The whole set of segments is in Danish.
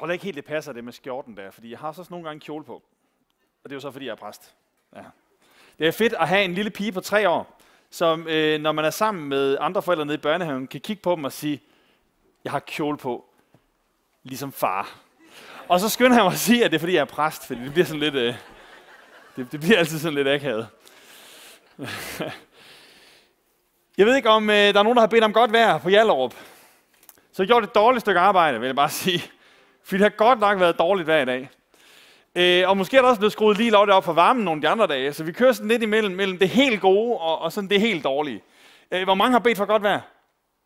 tror da ikke helt, det passer det med skjorten der, fordi jeg har så nogle gange kjole på. Og det er jo så, fordi jeg er præst. Ja. Det er fedt at have en lille pige på tre år, som øh, når man er sammen med andre forældre nede i børnehaven, kan kigge på dem og sige, jeg har kjole på, ligesom far. Og så skynder han mig at sige, at det er, fordi jeg er præst, fordi det bliver sådan lidt... Øh, det, det bliver altid sådan lidt akavet. jeg ved ikke, om øh, der er nogen, der har bedt om godt vejr på Jallerup. Så jeg gjorde et dårligt stykke arbejde, vil jeg bare sige. For det har godt nok været dårligt hver dag. Øh, og måske er der også blevet skruet lige lovligt op for varmen nogle af de andre dage, så vi kører sådan lidt imellem mellem det helt gode og, og sådan det helt dårlige. Øh, hvor mange har bedt for godt vejr,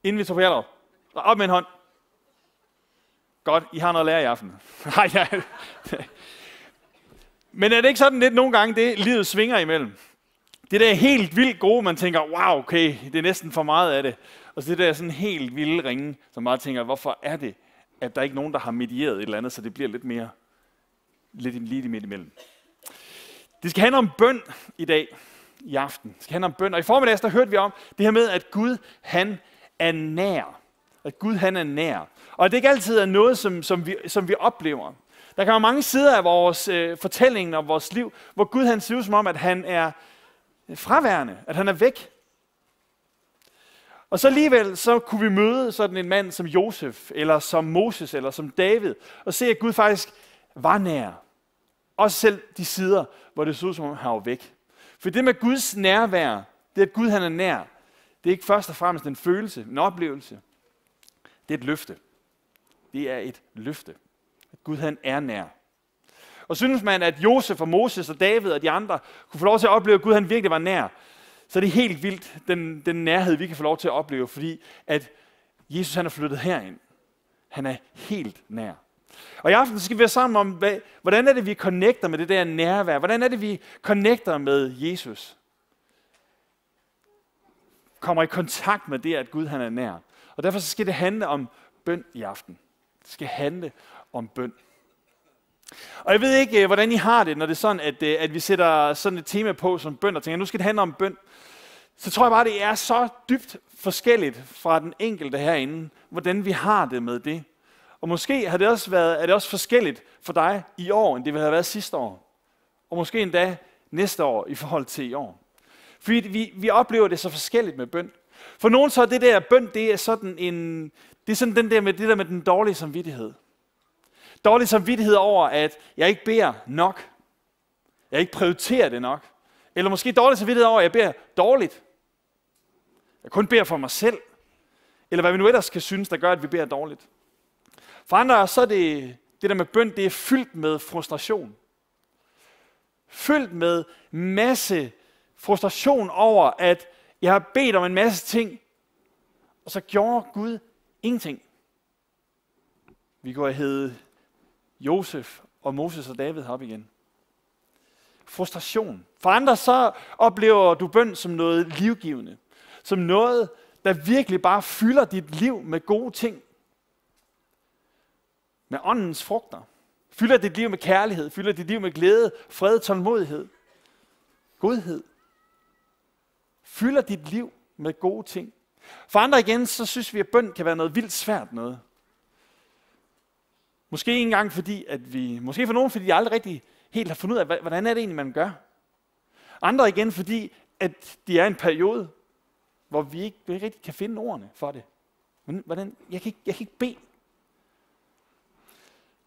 inden vi tog på Op med en hånd. Godt, I har noget at lære i aften. Nej, ja. Men er det ikke sådan lidt nogle gange, det livet svinger imellem? Det der helt vildt gode, man tænker, wow, okay, det er næsten for meget af det. Og så det der sådan helt vilde ringe, som man tænker, hvorfor er det, at der ikke er nogen, der har medieret et eller andet, så det bliver lidt mere lidt lige midt imellem. Det skal handle om bøn i dag, i aften. Det skal handle om bøn. Og i formiddags, der hørte vi om det her med, at Gud, han er nær. At Gud, han er nær. Og det ikke altid er noget, som, som, vi, som vi oplever. Der kan være mange sider af vores øh, fortælling og vores liv, hvor Gud han ser ud som om, at han er fraværende, at han er væk. Og så alligevel så kunne vi møde sådan en mand som Josef, eller som Moses, eller som David, og se, at Gud faktisk var nær. Også selv de sider, hvor det så ud, som om han var væk. For det med Guds nærvær, det at Gud han er nær, det er ikke først og fremmest en følelse, en oplevelse. Det er et løfte. Det er et løfte. At Gud han er nær. Og synes man, at Josef og Moses og David og de andre kunne få lov til at opleve, at Gud han virkelig var nær, så er det helt vildt, den, den nærhed, vi kan få lov til at opleve, fordi at Jesus han er flyttet herind. Han er helt nær. Og i aften skal vi være sammen om, hvad, hvordan er det, vi connecter med det der nærvær? Hvordan er det, vi connecter med Jesus? Kommer i kontakt med det, at Gud han er nær. Og derfor så skal det handle om bøn i aften. Det skal handle om bøn. Og jeg ved ikke, øh, hvordan I har det, når det er sådan, at, øh, at vi sætter sådan et tema på som bøn, og tænker, nu skal det handle om bøn. Så tror jeg bare, det er så dybt forskelligt fra den enkelte herinde, hvordan vi har det med det. Og måske har det også været, er det også forskelligt for dig i år, end det ville have været sidste år. Og måske endda næste år i forhold til i år. Fordi vi, vi oplever det så forskelligt med bøn. For nogen så er det der bøn, det er sådan en, det er sådan den der med, det der med den dårlige samvittighed. Dårlig samvittighed over, at jeg ikke beder nok. Jeg ikke prioriterer det nok. Eller måske dårlig samvittighed over, at jeg beder dårligt. Jeg kun beder for mig selv. Eller hvad vi nu ellers kan synes, der gør, at vi beder dårligt. For andre så er det, det der med bøn, det er fyldt med frustration. Fyldt med masse frustration over, at jeg har bedt om en masse ting, og så gjorde Gud ingenting. Vi går og hedde Josef og Moses og David op igen. Frustration. For andre så oplever du bøn som noget livgivende. Som noget, der virkelig bare fylder dit liv med gode ting. Med åndens frugter. Fylder dit liv med kærlighed, fylder dit liv med glæde, fred, tålmodighed, godhed. Fylder dit liv med gode ting. For andre igen, så synes vi, at bøn kan være noget vildt svært noget. Måske ikke engang fordi, at vi, måske for nogen, fordi de aldrig rigtig helt har fundet ud af, hvordan er det egentlig, man gør. Andre igen, fordi at de er en periode, hvor vi ikke, vi ikke rigtig kan finde ordene for det. Men hvordan, jeg, kan ikke, jeg kan ikke bede.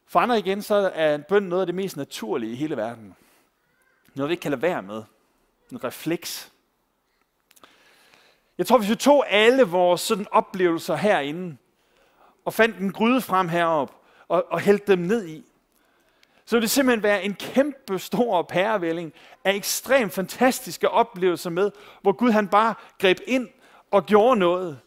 For andre igen, så er en bøn noget af det mest naturlige i hele verden. Noget, vi ikke kan lade være med. En refleks. Jeg tror, hvis vi tog alle vores sådan oplevelser herinde, og fandt en gryde frem herop, og, og hælde dem ned i. Så vil det simpelthen være en kæmpe stor pærevælling af ekstremt fantastiske oplevelser med, hvor Gud han bare greb ind og gjorde noget.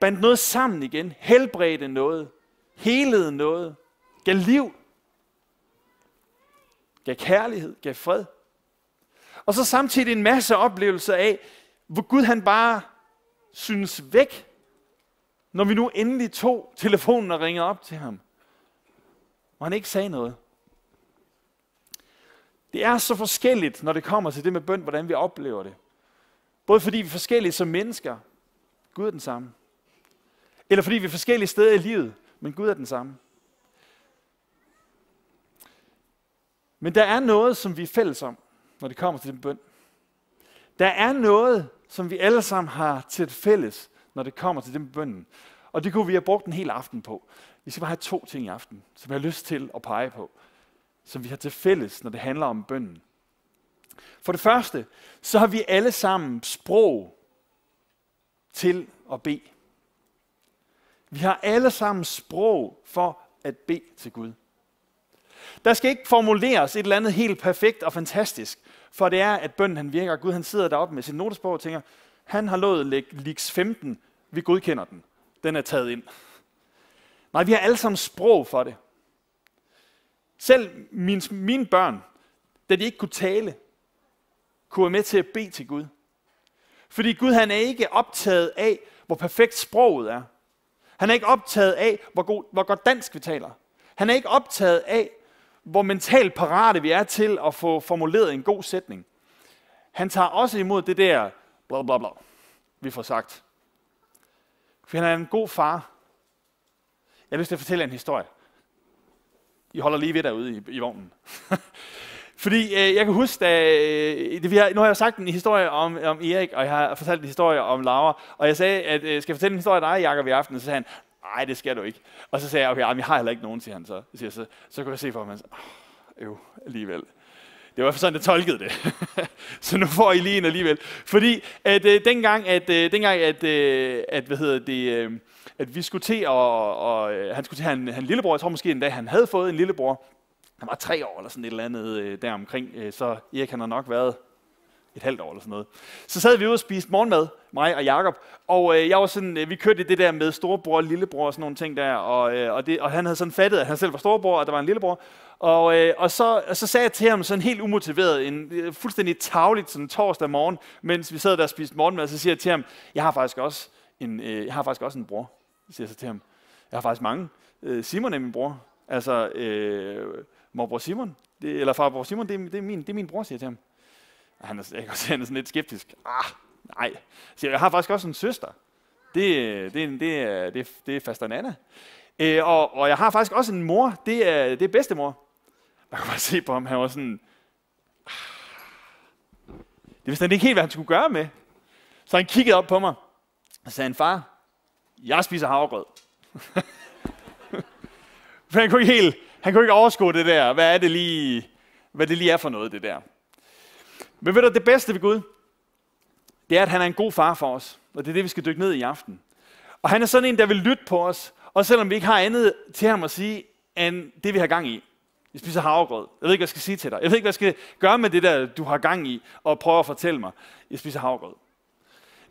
Bandt noget sammen igen, helbredte noget, helede noget, gav liv, gav kærlighed, gav fred. Og så samtidig en masse oplevelser af, hvor Gud han bare synes væk når vi nu endelig tog telefonen og ringede op til ham, og han ikke sagde noget. Det er så forskelligt, når det kommer til det med bøn, hvordan vi oplever det. Både fordi vi er forskellige som mennesker, Gud er den samme. Eller fordi vi er forskellige steder i livet, men Gud er den samme. Men der er noget, som vi er fælles om, når det kommer til den bøn. Der er noget, som vi alle sammen har til fælles, når det kommer til den med bønden. Og det kunne vi have brugt en hel aften på. Vi skal bare have to ting i aften, som jeg har lyst til at pege på, som vi har til fælles, når det handler om bønden. For det første, så har vi alle sammen sprog til at bede. Vi har alle sammen sprog for at bede til Gud. Der skal ikke formuleres et eller andet helt perfekt og fantastisk, for det er, at bønden han virker. Gud han sidder deroppe med sin notesbog og tænker, han har lovet lægge 15 vi godkender den. Den er taget ind. Nej, vi har alle sammen sprog for det. Selv mine, mine børn, da de ikke kunne tale, kunne være med til at bede til Gud. Fordi Gud han er ikke optaget af, hvor perfekt sproget er. Han er ikke optaget af, hvor, god, hvor godt dansk vi taler. Han er ikke optaget af, hvor mentalt parate vi er til at få formuleret en god sætning. Han tager også imod det der bla bla bla, vi får sagt. For han er en god far. Jeg har lyst til at fortælle en historie. I holder lige ved derude i, i vognen. Fordi øh, jeg kan huske, da, øh, det, vi har, nu har jeg sagt en historie om, om Erik, og jeg har fortalt en historie om Laura, og jeg sagde, at øh, skal jeg fortælle en historie af dig, Jacob, i aften? Og så sagde han, nej, det skal du ikke. Og så sagde jeg, okay, jamen, jeg har heller ikke nogen, siger han så. Siger, så, så kunne jeg se for ham, han sagde, øh, alligevel. Det var sådan, jeg tolkede det. så nu får I lige en alligevel. Fordi at øh, dengang, at, øh, dengang at, øh, at, hvad hedder det, øh, at vi skulle til, og, og øh, han skulle til at have en, han lillebror, jeg tror måske dag, han havde fået en lillebror, han var tre år eller sådan et eller andet øh, deromkring, øh, så Erik han har nok været et halvt år eller sådan noget. Så sad vi ude og spiste morgenmad, mig og Jakob, og øh, jeg var sådan, øh, vi kørte det der med storebror og lillebror og sådan nogle ting der, og, øh, og, det, og han havde sådan fattet, at han selv var storebror, og der var en lillebror, og, øh, og, så, og så sagde jeg til ham sådan helt umotiveret, en øh, fuldstændig tavligt sådan torsdag morgen, mens vi sad der og spiste morgenmad, så siger jeg til ham, jeg har faktisk også en, øh, jeg har faktisk også en bror, siger jeg så til ham. Jeg har faktisk mange. Øh, Simon er min bror. Altså, øh, morbror Simon, det, eller farbror Simon, det, er, det, er min, det er min bror, siger jeg til ham han er, jeg kan se, han er sådan lidt skeptisk. Ah, nej. Så jeg har faktisk også en søster. Det, det, det, det, det er faster Nana. Øh, og, og jeg har faktisk også en mor. Det er, det er bedstemor. Man kan bare se på ham, han var sådan... Ah. Det vidste han ikke helt, hvad han skulle gøre med. Så han kiggede op på mig, og sagde han, far, jeg spiser havregrød. For han kunne ikke helt, han kunne ikke overskue det der. Hvad er det lige, hvad det lige er for noget, det der. Men ved du, det bedste ved Gud, det er, at han er en god far for os. Og det er det, vi skal dykke ned i aften. Og han er sådan en, der vil lytte på os, og selvom vi ikke har andet til ham at sige, end det, vi har gang i. Jeg spiser havregrød. Jeg ved ikke, hvad jeg skal sige til dig. Jeg ved ikke, hvad jeg skal gøre med det der, du har gang i, og prøve at fortælle mig. Jeg spiser havregrød.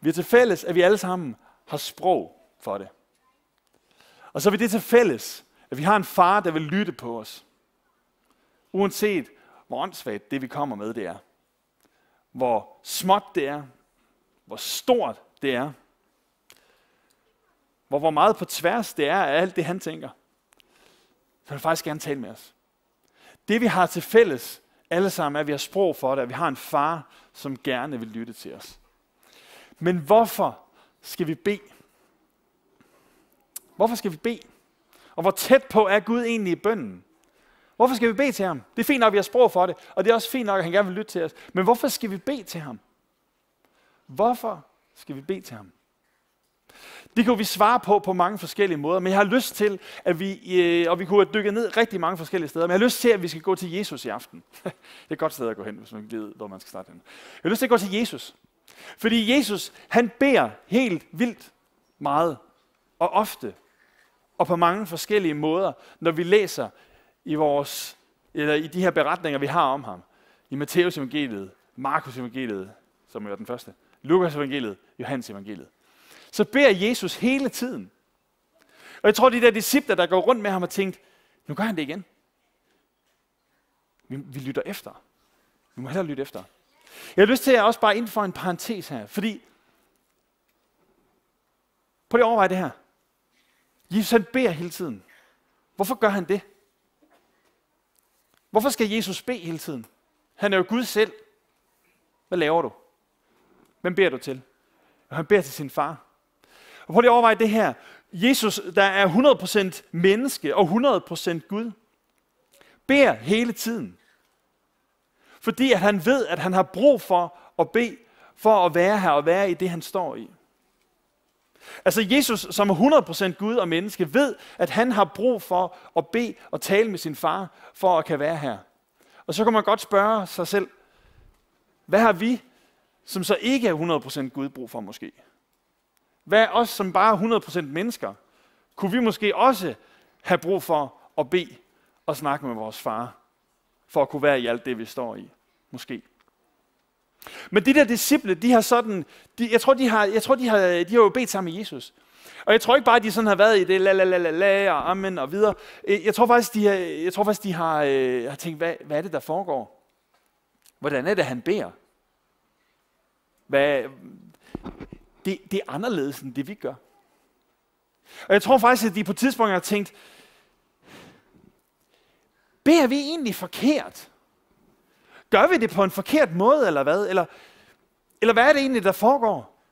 Vi er til fælles, at vi alle sammen har sprog for det. Og så er vi det til fælles, at vi har en far, der vil lytte på os. Uanset hvor åndssvagt det, vi kommer med, det er hvor småt det er, hvor stort det er, hvor, hvor meget på tværs det er af alt det, han tænker, så vil han faktisk gerne tale med os. Det vi har til fælles alle sammen, er, at vi har sprog for det, at vi har en far, som gerne vil lytte til os. Men hvorfor skal vi bede? Hvorfor skal vi bede? Og hvor tæt på er Gud egentlig i bønden? Hvorfor skal vi bede til ham? Det er fint nok, at vi har sprog for det, og det er også fint nok, at han gerne vil lytte til os. Men hvorfor skal vi bede til ham? Hvorfor skal vi bede til ham? Det kunne vi svare på på mange forskellige måder, men jeg har lyst til, at vi, øh, og vi kunne have dykket ned rigtig mange forskellige steder, men jeg har lyst til, at vi skal gå til Jesus i aften. det er et godt sted at gå hen, hvis man ikke ved, hvor man skal starte hen. Jeg har lyst til at gå til Jesus. Fordi Jesus, han beder helt vildt meget og ofte og på mange forskellige måder, når vi læser i, vores, eller i de her beretninger, vi har om ham. I Matteus evangeliet, Markus evangeliet, som er den første, Lukas evangeliet, Johannes evangeliet. Så beder Jesus hele tiden. Og jeg tror, de der disciple, der går rundt med ham og tænkt, nu gør han det igen. Vi, vi lytter efter. Vi må hellere lytte efter. Jeg har lyst til at også bare ind for en parentes her, fordi på det at overveje det her. Jesus han beder hele tiden. Hvorfor gør han det? Hvorfor skal Jesus bede hele tiden? Han er jo Gud selv. Hvad laver du? Hvem beder du til? Og han beder til sin far. Og prøv lige at overveje det her. Jesus, der er 100% menneske og 100% Gud, beder hele tiden. Fordi at han ved, at han har brug for at bede, for at være her og være i det, han står i. Altså Jesus, som er 100% Gud og menneske, ved, at han har brug for at bede og tale med sin far, for at kan være her. Og så kan man godt spørge sig selv, hvad har vi, som så ikke er 100% Gud, brug for måske? Hvad er os, som bare er 100% mennesker? Kunne vi måske også have brug for at bede og snakke med vores far, for at kunne være i alt det, vi står i? Måske. Men de der disciple, de har sådan, de, jeg tror, de har, jeg tror de, har, de har jo bedt sammen med Jesus. Og jeg tror ikke bare, at de sådan har været i det, la la la la la, og amen, og videre. Øh, jeg tror faktisk, de har, øh, jeg tror faktisk, de har, øh, har tænkt, hvad, hvad er det, der foregår? Hvordan er det, han beder? Hvad, det, det er anderledes, end det vi gør. Og jeg tror faktisk, at de på et tidspunkt har tænkt, beder vi egentlig forkert? Gør vi det på en forkert måde, eller hvad? Eller, eller hvad er det egentlig, der foregår?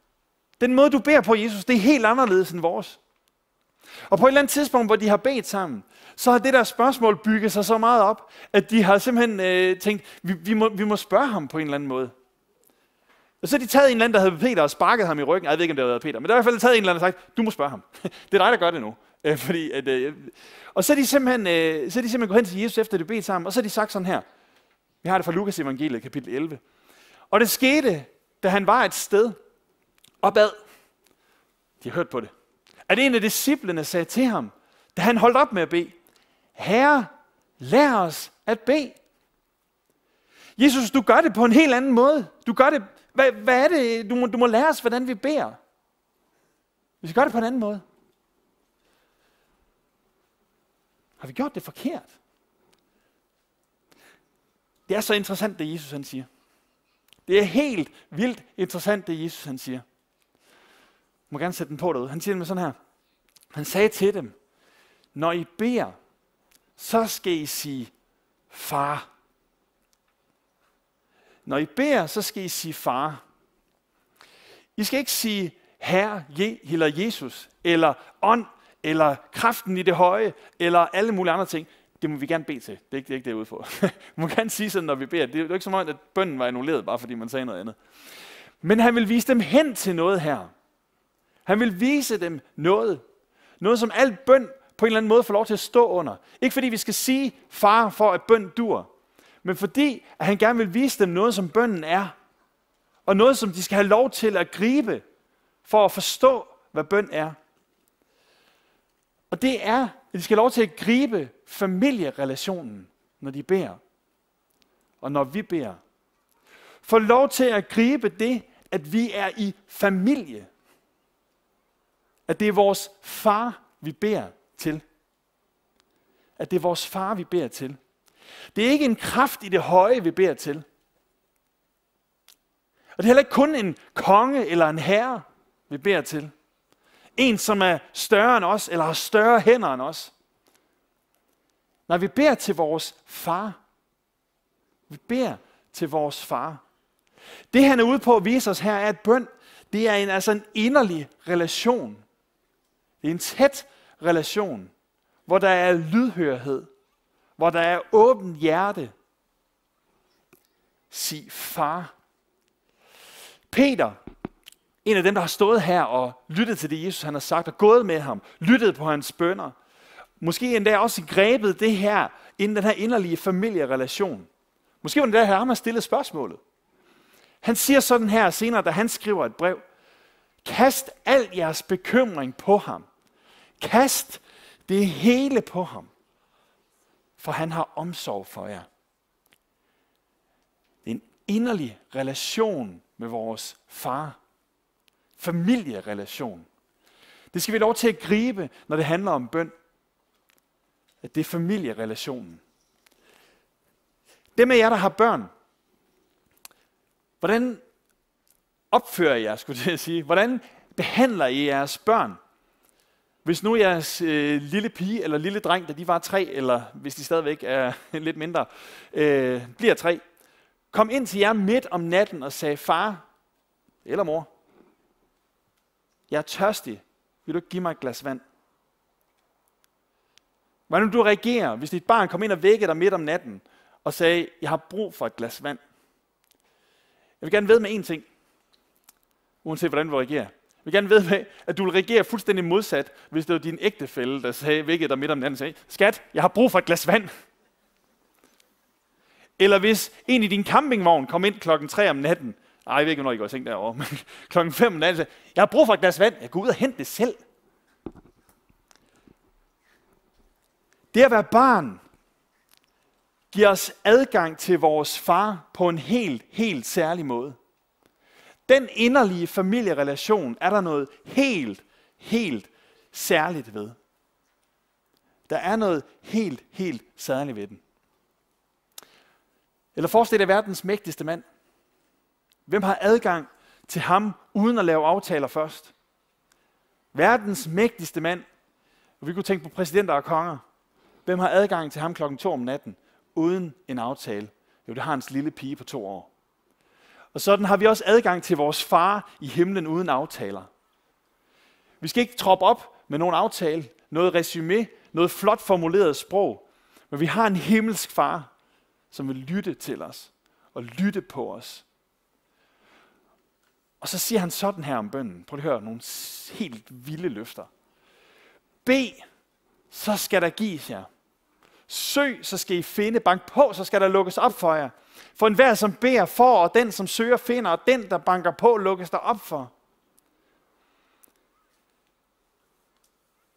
Den måde, du beder på Jesus, det er helt anderledes end vores. Og på et eller andet tidspunkt, hvor de har bedt sammen, så har det der spørgsmål bygget sig så meget op, at de har simpelthen øh, tænkt, vi, vi, må, vi må spørge ham på en eller anden måde. Og så har de taget en eller anden, der havde Peter, og sparket ham i ryggen. jeg ved ikke, om det havde Peter, men der er i hvert fald taget en eller anden og sagt, du må spørge ham. det er dig, der gør det nu. Øh, fordi at, øh, og så er, de simpelthen, øh, så er de simpelthen gået hen til Jesus efter det bedt sammen, og så har de sagt sådan her, vi har det fra Lukas evangeliet, kapitel 11. Og det skete, da han var et sted og bad. De har hørt på det. At en af disciplene sagde til ham, da han holdt op med at bede, Herre, lær os at bede. Jesus, du gør det på en helt anden måde. Du gør det, hvad, hvad er det, du må, du må lære os, hvordan vi beder. Vi skal gøre det på en anden måde. Har vi gjort det forkert? Det er så interessant, det Jesus han siger. Det er helt vildt interessant, det Jesus han siger. Jeg må gerne sætte den på derude. Han siger med sådan her. Han sagde til dem, når I beder, så skal I sige, far. Når I beder, så skal I sige far. I skal ikke sige herre Je, eller Jesus, eller ånd, eller kraften i det høje, eller alle mulige andre ting det må vi gerne bede til. Det er ikke det, er ikke det jeg er ude for. man kan sige sådan, når vi beder. Det er jo ikke så meget, at bønden var annulleret, bare fordi man sagde noget andet. Men han vil vise dem hen til noget her. Han vil vise dem noget. Noget, som alt bøn på en eller anden måde får lov til at stå under. Ikke fordi vi skal sige far for, at bøn dur, men fordi at han gerne vil vise dem noget, som bønnen er. Og noget, som de skal have lov til at gribe, for at forstå, hvad bøn er. Og det er, at de skal have lov til at gribe familierelationen, når de beder, og når vi beder. Få lov til at gribe det, at vi er i familie. At det er vores far, vi beder til. At det er vores far, vi beder til. Det er ikke en kraft i det høje, vi beder til. Og det er heller ikke kun en konge eller en herre, vi beder til. En, som er større end os, eller har større hænder end os. Nej, vi beder til vores far. Vi beder til vores far. Det han er ude på at vise os her er, at bøn, det er en, altså en inderlig relation. Det er en tæt relation, hvor der er lydhørhed, hvor der er åbent hjerte. Sig far. Peter, en af dem, der har stået her og lyttet til det, Jesus han har sagt, og gået med ham, lyttet på hans bønder, Måske endda også grebet det her, inden den her inderlige familierelation. Måske var det der, han har stillet spørgsmålet. Han siger sådan her senere, da han skriver et brev. Kast al jeres bekymring på ham. Kast det hele på ham. For han har omsorg for jer. Det er en inderlig relation med vores far. Familierelation. Det skal vi lov til at gribe, når det handler om bøn at det er familierelationen. Dem af jer, der har børn, hvordan opfører jeg, skulle jeg sige, hvordan behandler I jeres børn? Hvis nu jeres øh, lille pige eller lille dreng, da de var tre, eller hvis de stadigvæk er lidt mindre, øh, bliver tre, kom ind til jer midt om natten og sagde, far eller mor, jeg er tørstig, vil du ikke give mig et glas vand? Hvordan vil du reagere, hvis dit barn kom ind og vækkede dig midt om natten og sagde, jeg har brug for et glas vand? Jeg vil gerne ved med én ting, uanset hvordan du reagerer. Jeg vil gerne ved med, at du vil reagere fuldstændig modsat, hvis det var din ægtefælle, der sagde, vækkede dig midt om natten og sagde, skat, jeg har brug for et glas vand. Eller hvis en i din campingvogn kom ind klokken 3 om natten. Ej, jeg ved ikke, hvornår I går i seng derovre, men klokken 5 om natten. Jeg har brug for et glas vand. Jeg går ud og hente det selv. Det at være barn giver os adgang til vores far på en helt, helt særlig måde. Den inderlige familierelation er der noget helt, helt særligt ved. Der er noget helt, helt særligt ved den. Eller forestil dig verdens mægtigste mand. Hvem har adgang til ham uden at lave aftaler først? Verdens mægtigste mand. Og vi kunne tænke på præsidenter og konger. Hvem har adgang til ham klokken to om natten, uden en aftale? Jo, det har hans lille pige på to år. Og sådan har vi også adgang til vores far i himlen uden aftaler. Vi skal ikke troppe op med nogen aftale, noget resume, noget flot formuleret sprog, men vi har en himmelsk far, som vil lytte til os og lytte på os. Og så siger han sådan her om bønden. Prøv at høre nogle helt vilde løfter. B, så skal der gives jer. Søg, så skal I finde. Bank på, så skal der lukkes op for jer. For enhver, som beder, for, og den, som søger, finder, og den, der banker på, lukkes der op for.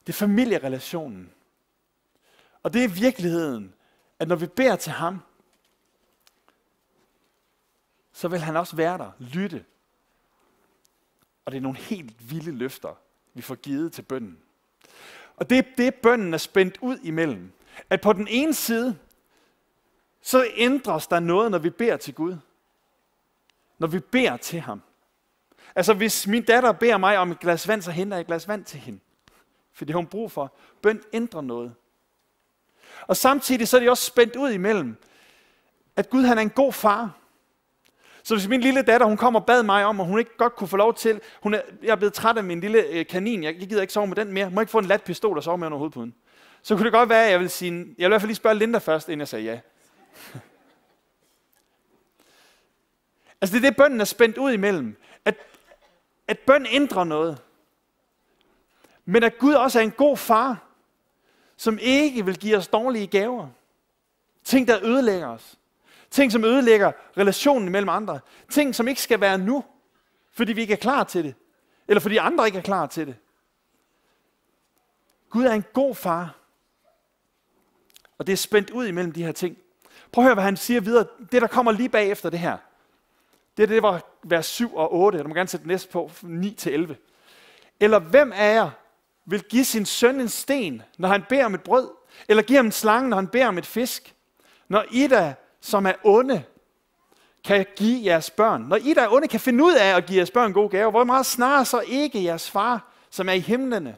Det er familierelationen. Og det er virkeligheden, at når vi beder til ham, så vil han også være der, lytte. Og det er nogle helt vilde løfter, vi får givet til bønden. Og det, det bønden er spændt ud imellem at på den ene side, så ændres der noget, når vi beder til Gud. Når vi beder til ham. Altså hvis min datter beder mig om et glas vand, så henter jeg et glas vand til hende. For det har hun brug for. Bøn ændrer noget. Og samtidig så er det også spændt ud imellem, at Gud han er en god far. Så hvis min lille datter, hun kom og bad mig om, og hun ikke godt kunne få lov til, hun er, jeg er blevet træt af min lille øh, kanin, jeg gider ikke sove med den mere, må jeg ikke få en lat pistol og sove med under hovedpuden så kunne det godt være, at jeg vil sige, jeg vil i hvert fald lige spørge Linda først, inden jeg sagde ja. altså det er det, bønden er spændt ud imellem. At, at bøn ændrer noget. Men at Gud også er en god far, som ikke vil give os dårlige gaver. Ting, der ødelægger os. Ting, som ødelægger relationen mellem andre. Ting, som ikke skal være nu, fordi vi ikke er klar til det. Eller fordi andre ikke er klar til det. Gud er en god far, og det er spændt ud imellem de her ting. Prøv at høre, hvad han siger videre. Det, der kommer lige bagefter det her, det er det, var vers 7 og 8. Du må gerne sætte næste på, 9-11. Eller hvem af jer vil give sin søn en sten, når han beder om et brød? Eller give ham en slange, når han beder om et fisk? Når I da, som er onde, kan give jeres børn. Når I der er onde, kan finde ud af at give jeres børn gode gaver, hvor meget snarere så ikke jeres far, som er i himlene,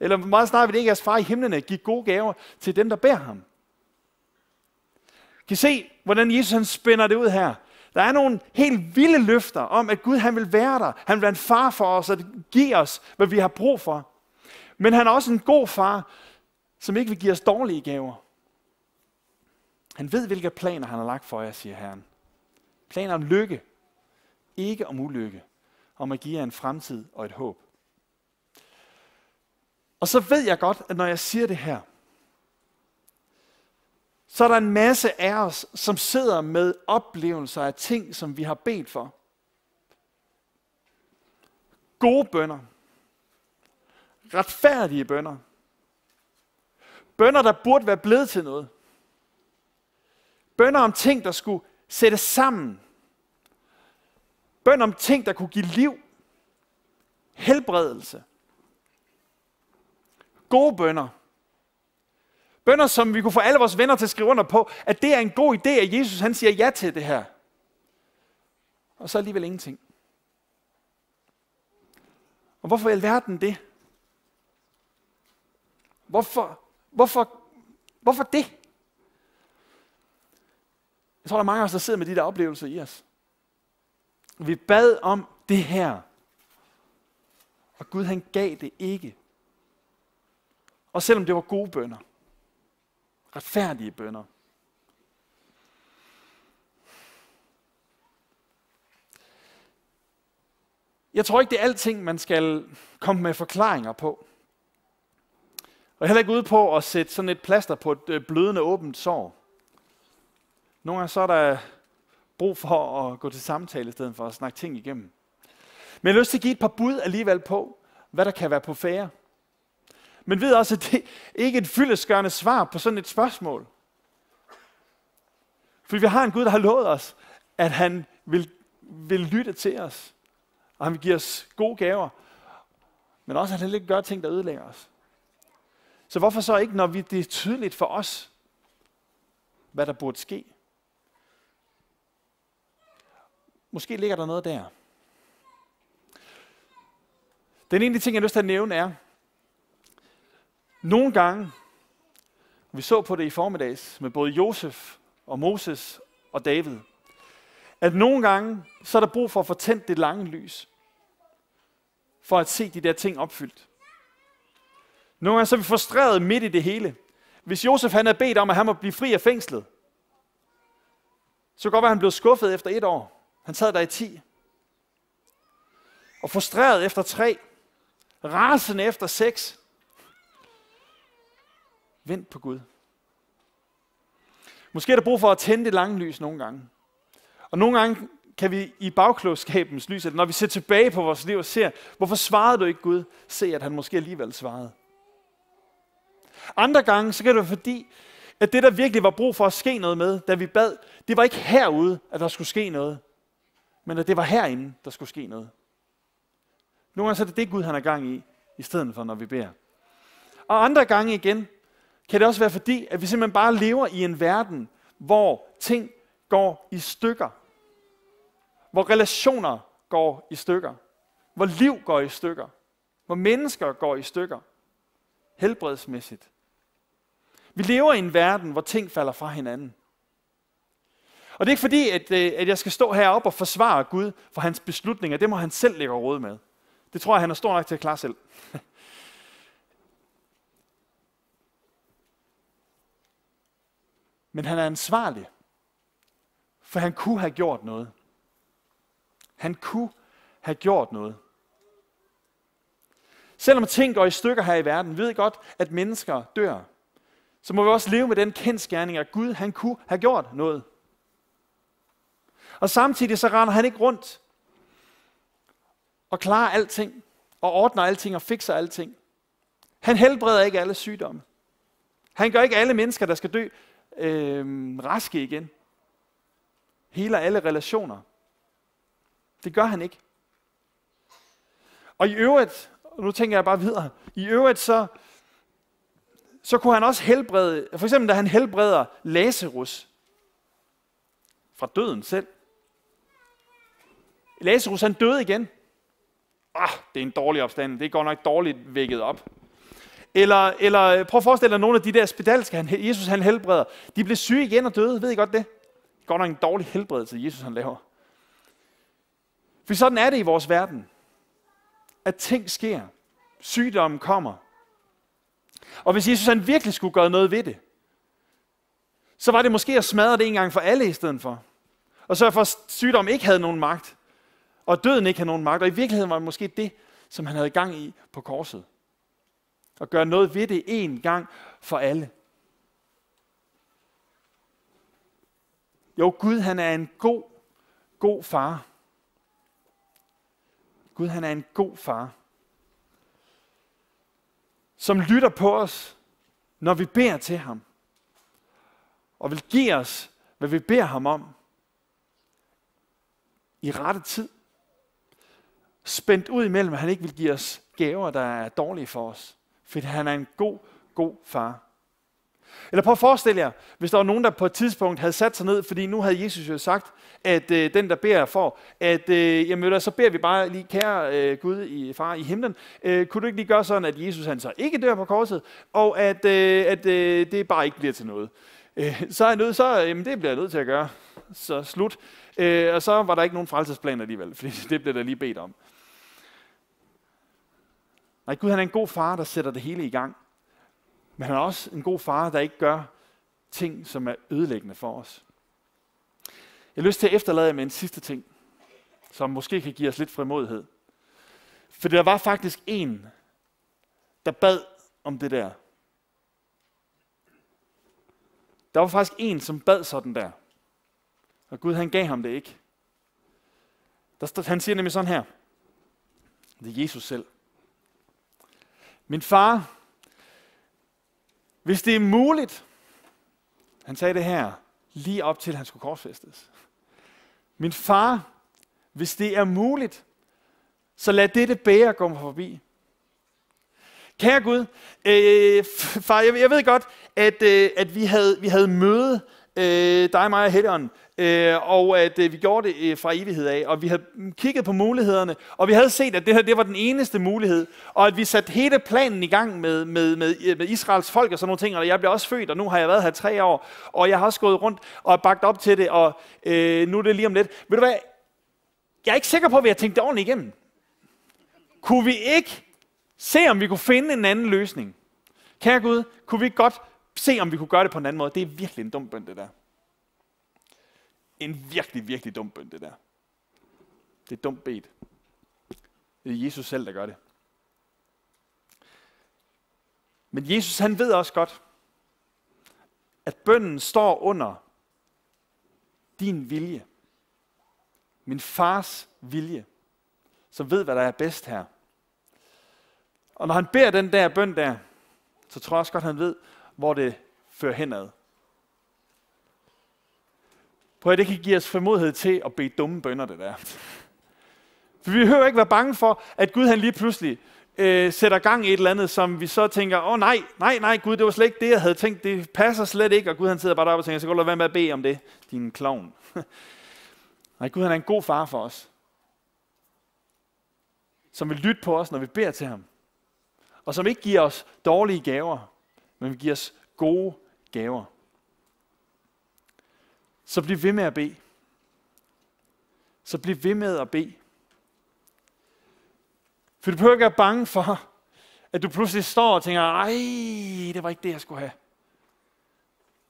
eller meget snart vil det ikke jeres far i himlene give gode gaver til dem, der bærer ham. Kan I se, hvordan Jesus han spænder det ud her? Der er nogle helt vilde løfter om, at Gud han vil være der. Han vil være en far for os og give os, hvad vi har brug for. Men han er også en god far, som ikke vil give os dårlige gaver. Han ved, hvilke planer han har lagt for jer, siger Herren. Planer om lykke, ikke om ulykke. Om at give jer en fremtid og et håb. Og så ved jeg godt, at når jeg siger det her, så er der en masse af os, som sidder med oplevelser af ting, som vi har bedt for. Gode bønder. Retfærdige bønder. Bønder, der burde være blevet til noget. Bønder om ting, der skulle sættes sammen. Bønder om ting, der kunne give liv. Helbredelse. Gode bønder. Bønder, som vi kunne få alle vores venner til at skrive under på, at det er en god idé, at Jesus han siger ja til det her. Og så alligevel ingenting. Og hvorfor i alverden det? Hvorfor, hvorfor, hvorfor det? Jeg tror, der er mange af os, der sidder med de der oplevelser i os. Vi bad om det her. Og Gud han gav det ikke og selvom det var gode bønder, retfærdige bønder, Jeg tror ikke, det er alting, man skal komme med forklaringer på. Og heller ikke ude på at sætte sådan et plaster på et øh, blødende åbent sår. Nogle gange så er der brug for at gå til samtale i stedet for at snakke ting igennem. Men jeg har lyst til at give et par bud alligevel på, hvad der kan være på færre men ved også, at det ikke er et fyldesgørende svar på sådan et spørgsmål. For vi har en Gud, der har lovet os, at han vil, vil lytte til os, og han vil give os gode gaver, men også at han ikke gør ting, der ødelægger os. Så hvorfor så ikke, når vi, det er tydeligt for os, hvad der burde ske? Måske ligger der noget der. Den ene ting, jeg har lyst til at nævne, er, nogle gange, vi så på det i formiddags med både Josef og Moses og David, at nogle gange, så er der brug for at få tændt det lange lys, for at se de der ting opfyldt. Nogle gange så er vi frustreret midt i det hele. Hvis Josef han havde bedt om, at han må blive fri af fængslet, så kan godt være, at han blev skuffet efter et år. Han sad der i ti. Og frustreret efter tre. Rasende efter seks. Vent på Gud. Måske er der brug for at tænde det lange lys nogle gange. Og nogle gange kan vi i bagklogskabens lys, at når vi ser tilbage på vores liv og ser, hvorfor svarede du ikke Gud, se at han måske alligevel svarede. Andre gange, så kan det være fordi, at det der virkelig var brug for at ske noget med, da vi bad, det var ikke herude, at der skulle ske noget, men at det var herinde, der skulle ske noget. Nogle gange så er det det Gud, han er gang i, i stedet for når vi beder. Og andre gange igen, kan det også være fordi, at vi simpelthen bare lever i en verden, hvor ting går i stykker. Hvor relationer går i stykker. Hvor liv går i stykker. Hvor mennesker går i stykker. Helbredsmæssigt. Vi lever i en verden, hvor ting falder fra hinanden. Og det er ikke fordi, at, øh, at jeg skal stå heroppe og forsvare Gud for hans beslutninger. Det må han selv lægge råd med. Det tror jeg, han er stor nok til at klare selv. Men han er ansvarlig, for han kunne have gjort noget. Han kunne have gjort noget. Selvom ting går i stykker her i verden, ved godt, at mennesker dør. Så må vi også leve med den kendskærning, at Gud han kunne have gjort noget. Og samtidig så render han ikke rundt og klarer alting, og ordner alting og fikser alting. Han helbreder ikke alle sygdomme. Han gør ikke alle mennesker, der skal dø, øh, raske igen. Heler alle relationer. Det gør han ikke. Og i øvrigt, og nu tænker jeg bare videre, i øvrigt så, så kunne han også helbrede, for eksempel da han helbreder Lazarus fra døden selv. Lazarus han døde igen. Ah, det er en dårlig opstand. Det går nok dårligt vækket op. Eller, eller øh, prøv at forestille dig nogle af de der spedalske, han, Jesus han helbreder. De blev syge igen og døde, ved I godt det? Godt nok en dårlig helbredelse, Jesus han laver. For sådan er det i vores verden. At ting sker. Sygdommen kommer. Og hvis Jesus han virkelig skulle gøre noget ved det, så var det måske at smadre det en gang for alle i stedet for. Og så for, at sygdommen ikke havde nogen magt, og døden ikke havde nogen magt. Og i virkeligheden var det måske det, som han havde gang i på korset og gøre noget ved det en gang for alle. Jo, Gud han er en god, god far. Gud han er en god far, som lytter på os, når vi beder til ham, og vil give os, hvad vi beder ham om, i rette tid. Spændt ud imellem, at han ikke vil give os gaver, der er dårlige for os fordi han er en god, god far. Eller prøv at forestille jer, hvis der var nogen, der på et tidspunkt havde sat sig ned, fordi nu havde Jesus jo sagt, at øh, den, der beder for, at øh, møder, så beder vi bare lige, kære øh, Gud, i far i himlen, øh, kunne du ikke lige gøre sådan, at Jesus han så ikke dør på korset, og at, øh, at øh, det bare ikke bliver til noget. Øh, så er jeg nødt, så, øh, jamen, det bliver jeg nødt til at gøre. Så slut. Øh, og så var der ikke nogen frelsesplan alligevel, fordi det blev der lige bedt om. Nej, Gud han er en god far, der sætter det hele i gang. Men han er også en god far, der ikke gør ting, som er ødelæggende for os. Jeg har lyst til at efterlade jer med en sidste ting, som måske kan give os lidt frimodighed. For der var faktisk en, der bad om det der. Der var faktisk en, som bad sådan der. Og Gud han gav ham det ikke. Der, han siger nemlig sådan her. Det er Jesus selv. Min far, hvis det er muligt, han sagde det her, lige op til at han skulle korsfæstes. Min far, hvis det er muligt, så lad dette bære gå mig forbi. Kære Gud, øh, far, jeg, jeg ved godt, at, øh, at vi, havde, vi havde møde, øh, dig, mig og Helion, øh, og at øh, vi gjorde det øh, fra evighed af, og vi havde kigget på mulighederne, og vi havde set, at det her det var den eneste mulighed, og at vi satte hele planen i gang med, med, med, øh, med Israels folk og sådan nogle ting, og jeg blev også født, og nu har jeg været her tre år, og jeg har også gået rundt og bagt op til det, og øh, nu er det lige om lidt. Ved du hvad? Jeg er ikke sikker på, at vi har tænkt det ordentligt igennem. Kunne vi ikke se, om vi kunne finde en anden løsning? Kære Gud, kunne vi godt se, om vi kunne gøre det på en anden måde? Det er virkelig en dum bøn, det der. En virkelig, virkelig dum bøn, det der. Det er dumt bedt. Det er Jesus selv, der gør det. Men Jesus, han ved også godt, at bønden står under din vilje. Min fars vilje, som ved, hvad der er bedst her. Og når han beder den der bøn der, så tror jeg også godt, han ved, hvor det fører henad. Prøv at det kan give os formodighed til at bede dumme bønder, det der. For vi behøver ikke være bange for, at Gud han lige pludselig øh, sætter gang i et eller andet, som vi så tænker, åh oh, nej, nej, nej, Gud, det var slet ikke det, jeg havde tænkt, det passer slet ikke, og Gud han sidder bare deroppe og tænker, så kan du lade være med at bede om det, din klovn. nej, Gud han er en god far for os, som vil lytte på os, når vi beder til ham, og som ikke giver os dårlige gaver, men giver os gode gaver. Så bliv ved med at bede. Så bliv ved med at bede. For du behøver ikke være bange for, at du pludselig står og tænker, ej, det var ikke det, jeg skulle have.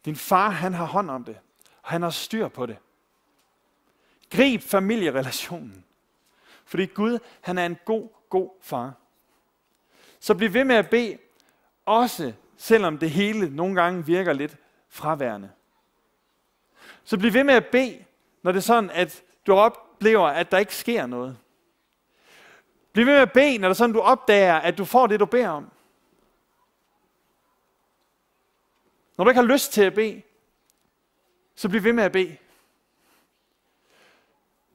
Din far, han har hånd om det. Og han har styr på det. Grib familierelationen. Fordi Gud, han er en god, god far. Så bliv ved med at bede, også selvom det hele nogle gange virker lidt fraværende. Så bliv ved med at bede, når det er sådan, at du oplever, at der ikke sker noget. Bliv ved med at bede, når det er sådan, du opdager, at du får det, du beder om. Når du ikke har lyst til at bede, så bliv ved med at bede.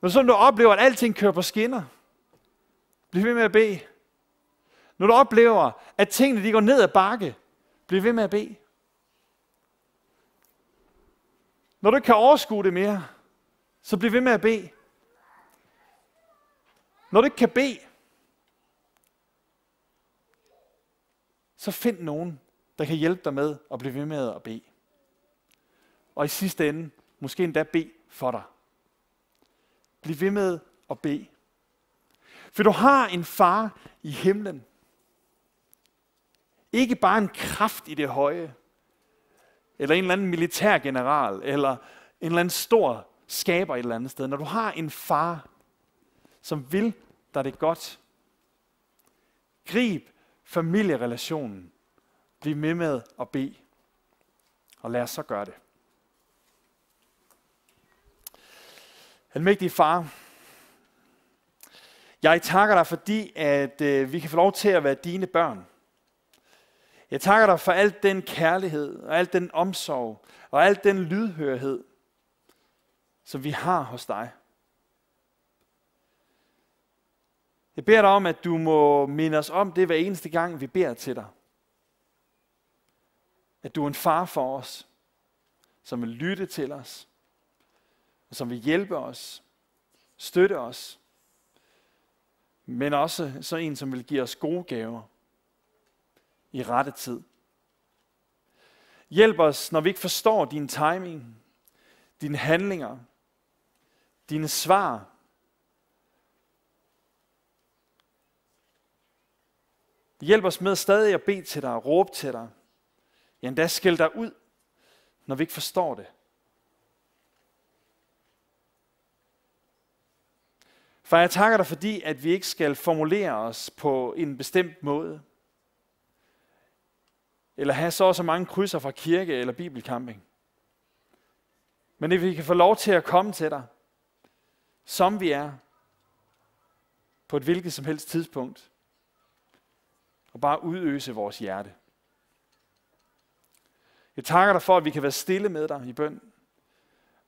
Når sådan du oplever, at alting kører på skinner, bliv ved med at bede. Når du oplever, at tingene de går ned ad bakke, bliv ved med at bede. Når du ikke kan overskue det mere, så bliv ved med at bede. Når du ikke kan bede, så find nogen, der kan hjælpe dig med at blive ved med at bede. Og i sidste ende, måske endda bede for dig. Bliv ved med at bede. For du har en far i himlen. Ikke bare en kraft i det høje, eller en eller anden militærgeneral, eller en eller anden stor skaber et eller andet sted, når du har en far, som vil dig det godt, grib familierelationen. Bliv med med at bede. Og lad os så gøre det. Almægtige far, jeg takker dig, fordi at øh, vi kan få lov til at være dine børn. Jeg takker dig for alt den kærlighed, og alt den omsorg, og alt den lydhørhed, som vi har hos dig. Jeg beder dig om, at du må minde os om det hver eneste gang, vi beder til dig. At du er en far for os, som vil lytte til os, og som vil hjælpe os, støtte os, men også så en, som vil give os gode gaver i rette tid. Hjælp os, når vi ikke forstår din timing, dine handlinger, dine svar. Hjælp os med stadig at bede til dig og råbe til dig. Ja, endda skæld dig ud, når vi ikke forstår det. For jeg takker dig, fordi at vi ikke skal formulere os på en bestemt måde – eller have så og så mange krydser fra kirke eller bibelcamping. Men at vi kan få lov til at komme til dig, som vi er, på et hvilket som helst tidspunkt, og bare udøse vores hjerte. Jeg takker dig for, at vi kan være stille med dig i bøn,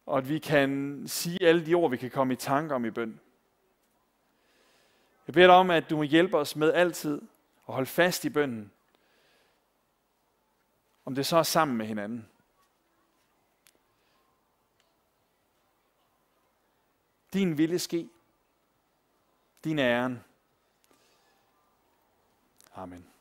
og at vi kan sige alle de ord, vi kan komme i tanke om i bøn. Jeg beder dig om, at du må hjælpe os med altid at holde fast i bønden, om det så er sammen med hinanden. Din vilje ske. Din æren. Amen.